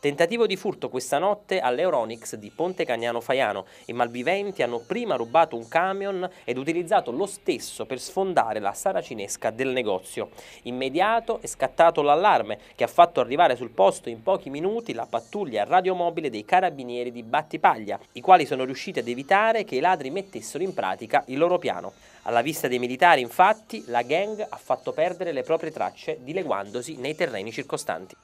Tentativo di furto questa notte all'Euronix di Ponte Cagnano Faiano. I malviventi hanno prima rubato un camion ed utilizzato lo stesso per sfondare la saracinesca del negozio. Immediato è scattato l'allarme che ha fatto arrivare sul posto in pochi minuti la pattuglia radiomobile dei carabinieri di Battipaglia, i quali sono riusciti ad evitare che i ladri mettessero in pratica il loro piano. Alla vista dei militari, infatti, la gang ha fatto perdere le proprie tracce dileguandosi nei terreni circostanti.